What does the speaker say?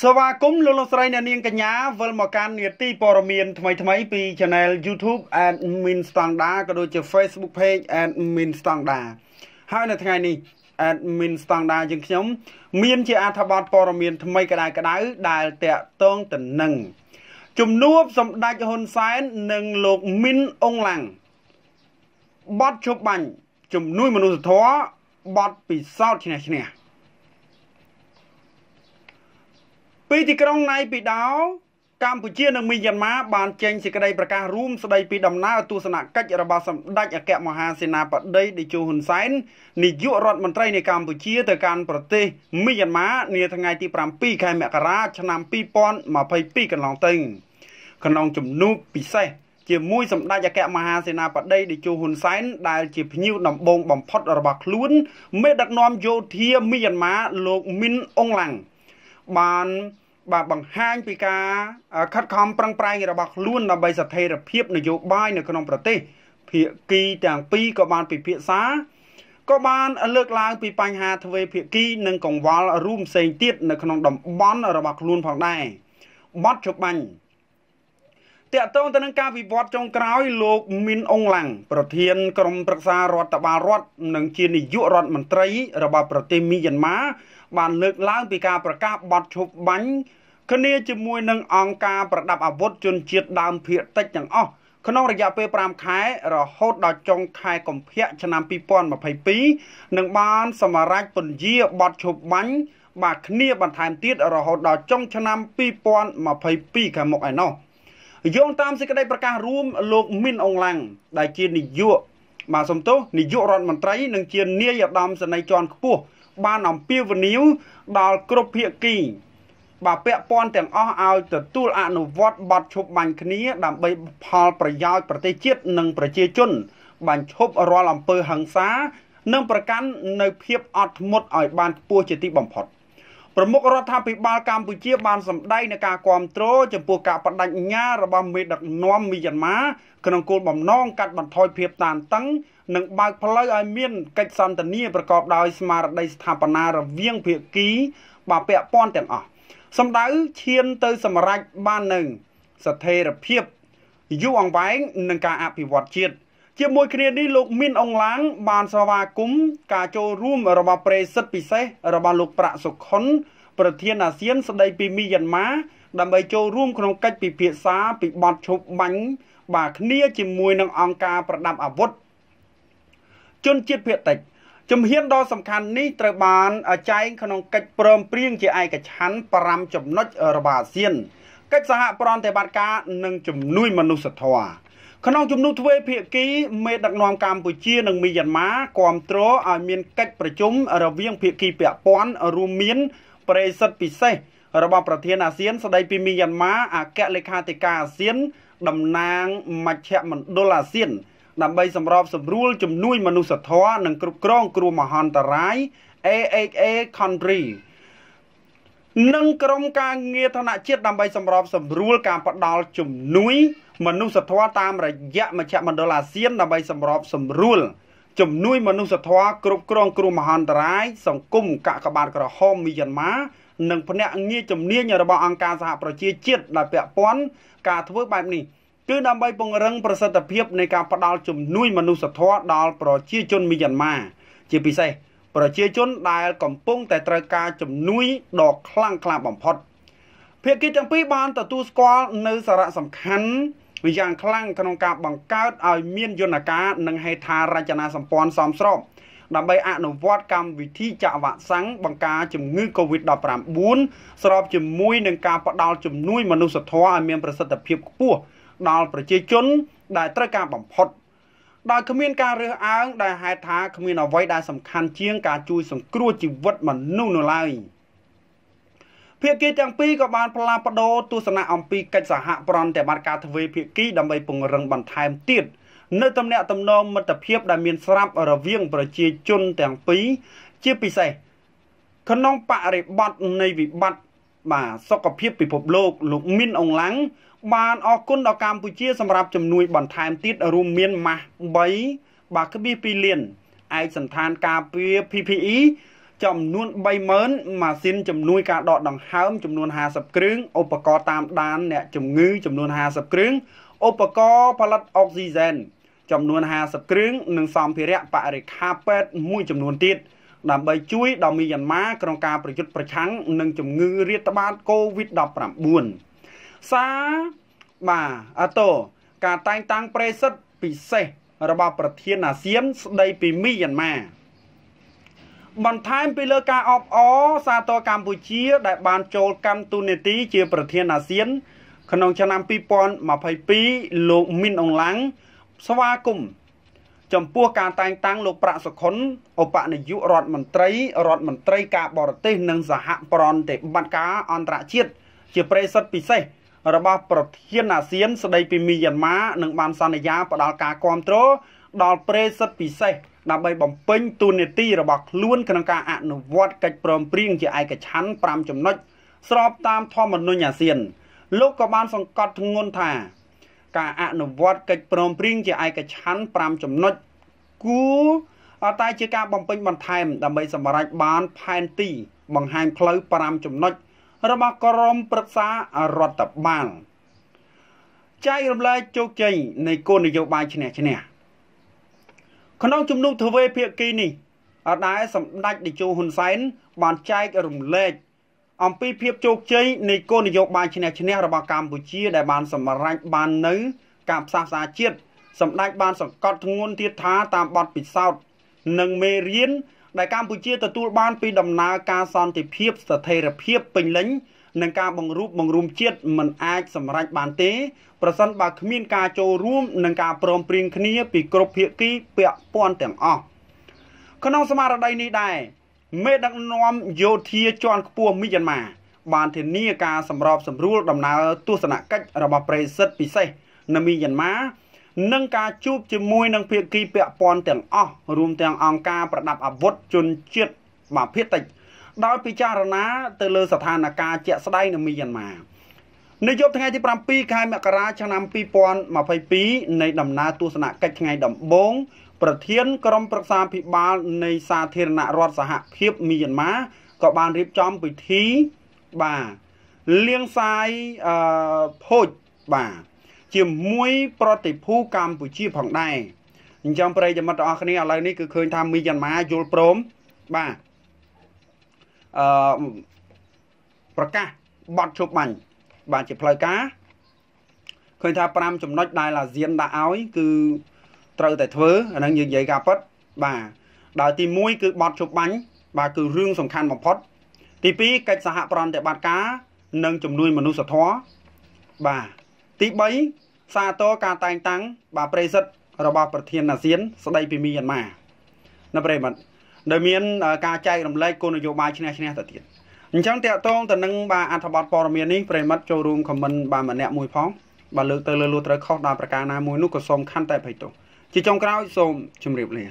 សវាគមលោកលោកស្រីអ្នកនាងកញ្ញាវិលមកកាន់នាទីព័ត៌មានថ្មីថ្មីពី Channel YouTube Admin Standard ក៏ដូចជា Facebook Page Admin Standard ហើយនៅថ្ងៃនេះ Admin Standard យើងខ្ញុំមានជាអត្ថបទព័ត៌មានថ្មីក្តៅក្តៅដែលតាក់ទងទៅនឹងជំនួបសម្ដេចហ៊ុនសែននិងលោកមីនអងឡាំងបត់ជប់បាញ់ជំនួយមនុស្សធម៌បត់ពិសោធន៍ឈ្នះឈ្នះពីទីក្រុងណៃពីដោកម្ពុជានិងមីយ៉ាន់ម៉ាបានចេញសេចក្តីប្រកាសរួម ស្តីពីដំណើរទស្សនកិច្ចរបស់សម្ដេចអគ្គមហាសេនាបតីតេជោហ៊ុនសែននាយករដ្ឋមន្ត្រីនៃកម្ពុជាទៅកាន់ប្រទេសមីយ៉ាន់ម៉ានា ថ្ងៃទី7ខែមករាឆ្នាំ2022កន្លងទៅក្នុងជំនួបពិសេស ជាមួយសម្ដេចអគ្គមហាសេនាបតីតេជោហ៊ុនសែនដែល ជាភ្ញៀវដំបូងបំផុតរបស់ខ្លួន មេដឹកនាំយោធាមីយ៉ាន់ម៉ាលោកមីនអុងឡាំងបានបាទបង្ហាញពីការខិតខំប្រឹងប្រែងរបស់ខ្លួនដើម្បីស្ថិរភាព នយោបាយនៅក្នុងប្រទេស ភាគីទាំងពីរក៏បានពិភាក្សាក៏បានលើកឡើងពីបញ្ហាទ្វេភាគី និងកង្វល់រួមផ្សេងទៀតនៅក្នុងតំបន់ របស់ខ្លួនផងដែរបទច្បាញ់តកតងទៅនឹងការវិវត្តចុងក្រោយលោកមីនអងឡាំងប្រធានក្រុមប្រឹក្សារដ្ឋបាលរដ្ឋនិងជានាយករដ្ឋមន្ត្រី របស់ប្រទេសមីយ៉ាន់ម៉ាបានលើកឡើងពីការប្រកាសបទឈប់បាញ់គ្នាជាមួយនឹងអង្គការប្រដាប់អាវុធជនជាតិដើមភាគតិចទាំងអស់ក្នុងរយៈពេល5ខែរហូតដល់ចុងខែកុម្ភៈឆ្នាំ2022នឹងបានសម្រេចពន្យាបទឈប់បាញ់បាទគ្នាបន្ថែមទៀតរហូតដល់ចុងឆ្នាំ2022ខាងមុខឯណោះ។យោងតាមសេចក្តីប្រកាសរួមលោកមីនអងឡាំងដែលជានាយក បាទសំទោសនាយករដ្ឋមន្ត្រីនិងជានាយឧត្តមសេនីយ៍ជាន់ខ្ពស់បានអំពាវនាវដល់គ្រប់ភាគី បាទពាក់ព័ន្ធទាំងអស់ឲ្យទទួលអនុវត្តបទឈប់បាញ់គ្នា ដើម្បីផលប្រយោជន៍ប្រទេសជាតិនិងប្រជាជន បានឈប់រាល់អំពើហិង្សា និងប្រកាន់នៅភាពអត់ធ្មត់ឲ្យបានខ្ពស់ជាទីបំផុត។ប្រមុខរដ្ឋាភិបាលកម្ពុជាបានសម្ដែងនឹងការគ្រប់គ្រងចំពោះការបដិញ្ញារបស់មេដឹកនាំមីយ៉ាន់ម៉ាក្នុងគោលបំណងកាត់បន្ថយភាពតានតឹងនិងបើកផ្លូវឲ្យមានកិច្ចសន្ទនាប្រកបដោយស្មារតីស្ថាបនារវាងភាគីបាពាក់ព័ន្ធទាំងអស់សម្ដៅឈានទៅសម្រេចបាននឹងស្ថិរភាពយូរអង្វែងនឹងការអភិវឌ្ឍជាតិជាមួយគ្នានេះលោកមានអង្ឡាងបានស្វាគមន៍ការចូលរួមរបស់ប្រេសិទ្ធពិសេសរបស់លោកប្រាក់សុខុនប្រធានអាស៊ានស្ដីពីមីយ៉ាន់ម៉ាដើម្បីចូលរួម ក្នុងកិច្ចពិភាក្សាពីបទឈប់បាញ់បាទគ្នា ជាមួយនឹងអង្គការ ប្រដាប់អាវុធជនជាតិភៀតតិចជំហានដ៏សំខាន់នេះត្រូវបានចែងក្នុងកិច្ចព្រមព្រៀងជាឯកច្ឆ័ន្ទ5ចំណុចរបស់អាស៊ានកិច្ចសហប្រតិបត្តិការនិងជំនួយមនុស្សធម៌ក្នុងជំនួបទ្វេភាគីមេដឹកនាំកម្ពុជានិងមីយ៉ាន់ម៉ាគាំទ្រឲ្យមានកិច្ចប្រជុំរវាងភាគីពាក់ព័ន្ធរួមមានប្រេសិតពិសេស របស់ប្រធានអាស៊ាន ស្ដីពីមីយ៉ាន់ម៉ាអគ្គលេខាធិការអាស៊ានតំណាងមជ្ឈមណ្ឌលអាស៊ានដើម្បីសម្របសម្រួលជំនួយ មនុស្សធម៌និង គ្រប់គ្រង គ្រោះមហន្តរាយ AHA Country និងក្រុមការងារធនជាតិដើម្បីសម្របសម្រួលការផ្តល់ជំនួយមនុស្សធម៌តាមរយៈមជ្ឈមណ្ឌលអាស៊ានដើម្បីសម្របសម្រួលជំនួយមនុស្សធម៌គ្រប់គ្រងគ្រោះមហន្តរាយសង្គមកកបាតក្រហមមីយ៉ាន់ម៉ានិងភ្នាក់ងារជំនាញរបស់អង្គការសហប្រជាជាតិដែលពាក់ព័ន្ធការធ្វើបែបនេះគឺដើម្បីពង្រឹងប្រសិទ្ធភាពនៃការផ្តល់ជំនួយមនុស្សធម៌ដល់ប្រជាជនមីយ៉ាន់ម៉ាជាពិសេសប្រជាជនដែលកំពុងតែត្រូវការជំនួយដ៏ខ្លាំងក្លាបំផុត ភាគីទាំងពីរបានទទួលស្គាល់នៅសារៈសំខាន់យ៉ាងខ្លាំងក្នុងការបង្កើតឲ្យមានយន្តការនិងហេដ្ឋារចនាសម្ព័ន្ធសមស្របដើម្បីអនុវត្តកម្មវិធីចាក់វ៉ាក់សាំងបង្ការជំងឺ Covid-19 ស្របជាមួយនឹងការផ្តល់ជំនួយមនុស្សធម៌ឲ្យមានប្រសិទ្ធភាពខ្ពស់ដល់ប្រជាជនដែលត្រូវការបំផុតដោយគ្មានការរើសអើងដែលហេតុថាគ្មានអ្វីដែលសំខាន់ជាងការជួយសង្គ្រោះជីវិតមនុស្សនោះឡើយ។ភាគីទាំងពីរក៏បានផ្លាស់ប្ដូរទស្សនៈអំពីកិច្ចសហប្រតិបត្តិការទ្វេភាគីដើម្បីពង្រឹងបន្ថែមទៀតនៅទំនាក់ទំនងមិត្តភាពដែលមានស្រាប់រវាងប្រជាជនទាំងពីរជាពិសេសក្នុងបរិបត្តិនៃវិបត្តិបាទសុខភាពពិភពលោកលោកមីនអងឡាំងបានអរគុណដល់កម្ពុជាសម្រាប់ជំនួយបន្ថែមទៀតរួមមានម៉ាស់3បាទក្បៀស2លានឯកសន្តានការពារ PPE ចំនួន30000ម៉ាស៊ីនជំនួយការដកដង្ហើមចំនួន50គ្រឿងឧបករណ៍តាមដានអ្នកជំងឺ ចំនួន50គ្រឿងឧបករណ៍ផលិតអុកស៊ីហ្សែនចំនួន50គ្រឿងនិងសម្ភារៈបរិខាពេទ្យមួយចំនួនទៀតដើម្បីជួយដល់មីយ៉ាន់ម៉ាក្នុងការប្រយុទ្ធប្រឆាំងនឹងជំងឺរាតត្បាត COVID-19 សាបាទអតូការតែងតាំងប្រេសិតពិសេសរបស់ប្រធានអាស៊ានស្ដីពីមីយ៉ាន់ម៉ាបន្ថែមពីលើការអបអរសាទរកម្ពុជាដែលបានចូលកម្មទូនេតិជាប្រធានអាស៊ានក្នុងឆ្នាំ2022លោកមីនអងឡាំងស្វាគមន៍ចំពោះការតែងតាំងលោកប្រាក់សុខុនឧបនាយករដ្ឋមន្ត្រីរដ្ឋមន្ត្រីការបរទេស និងសហប្រតិបត្តិការអន្តរជាតិជាប្រិសិទ្ធពិសេសរបស់ប្រធានអាស៊ានស្ដីពីមីយ៉ាន់ម៉ានឹងបានសន្យាផ្ដល់ការគាំទ្រដល់ប្រិសិទ្ធពិសេសដើម្បីបំពេញទូននីតិរបស់ខ្លួនក្នុងការអនុវត្តកិច្ចព្រមព្រៀងជាឯកច្ឆ័ន្ទ5ចំណុចស្របតាមធម្មនុញ្ញអាស៊ានលោកក៏បានសង្កត់ធ្ងន់ថា ការអនុវត្តកិច្ចព្រមព្រៀងជាឯកច្ឆ័ន្ទ5ចំណុចគួរតែជាការបំពេញបន្ថែមដើម្បីសម្រេចបានផែនទីបង្ហាញផ្លូវ5ចំណុចរបស់ក្រមប្រឹក្សារដ្ឋបាលចែករំលែកជោគជ័យនៃគោលនយោបាយឈ្នះឈ្នះក្នុងជំនួបទ្វេភាគីនេះអដែរសម្ដេចតេជោហ៊ុនសែនបានចែករំលែកអំពីភាពជោគជ័យនៃគោលនយោបាយឈ្នះឈ្នះរបស់កម្ពុជា ដែលបានសម្រេចបាននៅការផ្សះផ្សាជាតិសម្ដេចបាន សង្កត់ធ្ងន់ទៀតថាតាមបទពិសោធន៍និងមេរៀនដែលកម្ពុជាទទួលបានពីដំណើរការសន្តិភាពស្ថិរភាពពេញលេញនិងការបង្រួបបង្រួមជាតិមិនអាចសម្រេចបានទេប្រសិនបើគ្មានការចូលរួមនិងការព្រមព្រៀងគ្នាពីគ្រប់ភាគីពាក់ព័ន្ធទាំងអស់ក្នុងស្មារតីនេះដែរមេដឹកនាំយោធាជាន់ខ្ពស់មីយ៉ាន់ម៉ាបានធានាការសម្របសម្រួលដំណើរទស្សនកិច្ចរបស់ប្រិសិទ្ធពិសេសនៅមីយ៉ាន់ម៉ានិងការជួបជាមួយនឹងភាគីពាក់ព័ន្ធទាំងអស់រួមទាំងអង្គការប្រដាប់អាវុធជនជាតិបាភាគតិចដោយពិចារណាទៅលើស្ថានភាពជាក់ស្ដែងនៅមីយ៉ាន់ម៉ានៅយប់ថ្ងៃទី7ខែមករាឆ្នាំ2022នៃដំណើរទស្សនកិច្ចថ្ងៃដំបូង ប្រធាន ក្រុមប្រឹក្សាភិបាលនៃសាធារណរដ្ឋសហភាពមីយ៉ាន់ម៉ាក៏បានរៀបចំពិធីបាទលៀងសាយអឺភោជបាទជាមួយប្រតិភូកម្ពុជាផងដែរអញ្ចឹងប្រិយមិត្តទាំងអស់គ្នាឥឡូវនេះគឺឃើញថាមីយ៉ាន់ម៉ាយល់ព្រមបាទអឺប្រកាសបត់ជប់បាញ់បានជាផ្លូវការឃើញថា5ចំណុចដែលអាស៊ានដាក់ឲ្យ គឺត្រូវតែធ្វើអាហ្នឹងយើងនិយាយការពិតបាទដល់ទី1គឺបត់ជប់បាញ់បាទគឺរឿងសំខាន់បំផុតទី2កិច្ចសហប្រតិបត្តិការនិងជំនួយមនុស្សធម៌បាទទី3សាទរការតែងតាំងបាទប្រេសិតរបស់ប្រធានអាស៊ានស្ដីពីមីយ៉ាន់ម៉ាណាប្រិមត្តដែលមានការចែករំលែកគោលនយោបាយឆ្នះឆ្នះទៅទៀតអញ្ចឹងតកតងទៅនឹងបាទអត្ថបទព័ត៌មាននេះប្រិមត្តចូលរួមខមមិនបាទម្នាក់មួយផងបើលើកទៅលើលួត្រូវខុសដល់ប្រការណាមួយនោះក៏សូមខន្តីអភ័យទោសជាចុងក្រោយសូមជម្រាបលា